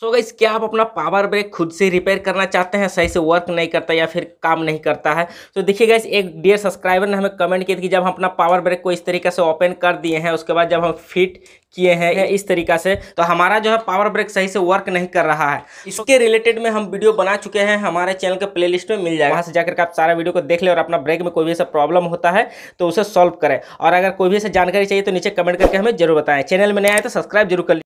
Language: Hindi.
सो so गाइस क्या आप अपना पावर ब्रेक खुद से रिपेयर करना चाहते हैं सही से वर्क नहीं करता या फिर काम नहीं करता है तो देखिए गाइस एक डियर सब्सक्राइबर ने हमें कमेंट किया कि जब हम अपना पावर ब्रेक को इस तरीके से ओपन कर दिए हैं उसके बाद जब हम फिट किए हैं इस तरीका से तो हमारा जो है पावर ब्रेक सही से वर्क नहीं कर रहा है इसके रिलेटेड में हम वीडियो बना चुके हैं हमारे चैनल के प्लेलिस्ट में मिल जाएगा वहाँ से जाकर आप सारा वीडियो को देख ले और अपना ब्रेक में कोई भी ऐसा प्रॉब्लम होता है तो उसे सॉल्व करें और अगर कोई भी ऐसा जानकारी चाहिए तो नीचे कमेंट करके हमें जरूर बताएं चैनल में नया आए तो सब्सक्राइब जरूर कर